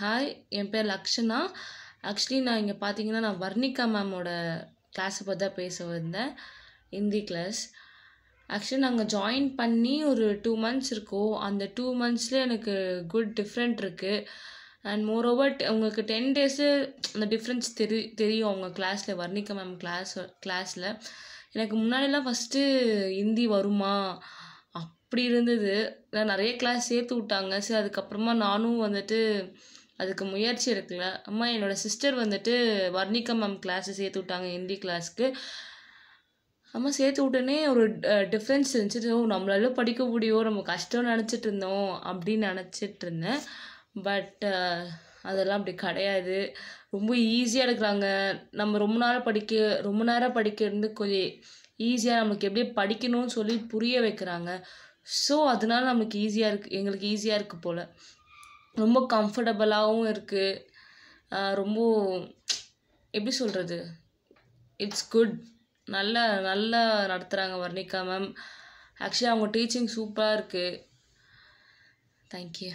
hi என் பேர் Lakshana actually நான் இங்கே பார்த்தீங்கன்னா நான் வர்ணிகா மேமோட கிளாஸை பற்றி தான் பேச வந்தேன் ஹிந்தி கிளாஸ் ஆக்சுவலி நாங்கள் ஜாயின் பண்ணி ஒரு டூ மந்த்ஸ் இருக்கோம் அந்த டூ மந்த்ஸில் எனக்கு குட் டிஃப்ரெண்ட் இருக்குது அண்ட் மோர் ஓவர் உங்களுக்கு டென் டேஸு அந்த டிஃப்ரென்ஸ் தெரி தெரியும் அவங்க கிளாஸில் வர்ணிகா மேம் கிளாஸ் கிளாஸில் எனக்கு முன்னாடிலாம் ஃபஸ்ட்டு ஹிந்தி வருமா அப்படி இருந்தது நிறைய கிளாஸ் சேர்த்து விட்டாங்க சரி அதுக்கப்புறமா நானும் வந்துட்டு அதுக்கு முயற்சி இருக்குல்ல அம்மா என்னோட சிஸ்டர் வந்துட்டு வர்ணிகா மேம் கிளாஸு சேர்த்து விட்டாங்க ஹிந்தி கிளாஸ்க்கு அம்மா சேர்த்து விட்டோன்னே ஒரு டிஃப்ரென்ஸ் இருந்துச்சு ஓ நம்மளால படிக்க முடியும் நம்ம கஷ்டம் நினச்சிட்டு இருந்தோம் அப்படின்னு நினச்சிட்டு இருந்தேன் பட் அதெல்லாம் அப்படி கிடையாது ரொம்ப ஈஸியாக எடுக்கிறாங்க நம்ம ரொம்ப நேரம் படிக்க ரொம்ப நேரம் படிக்கிறது கொஞ்சம் ஈஸியாக நம்மளுக்கு எப்படி படிக்கணும்னு சொல்லி புரிய வைக்கிறாங்க ஸோ அதனால நம்மளுக்கு ஈஸியாக இருக்குது எங்களுக்கு ஈஸியாக இருக்குது போல் ரொம்ப கம்ஃபர்டபுளாகவும் இருக்குது ரொம்ப எப்படி சொல்கிறது இட்ஸ் குட் நல்ல நல்லா நடத்துகிறாங்க வர்ணிகா மேம் ஆக்சுவலி அவங்க டீச்சிங் சூப்பராக இருக்குது தேங்க்யூ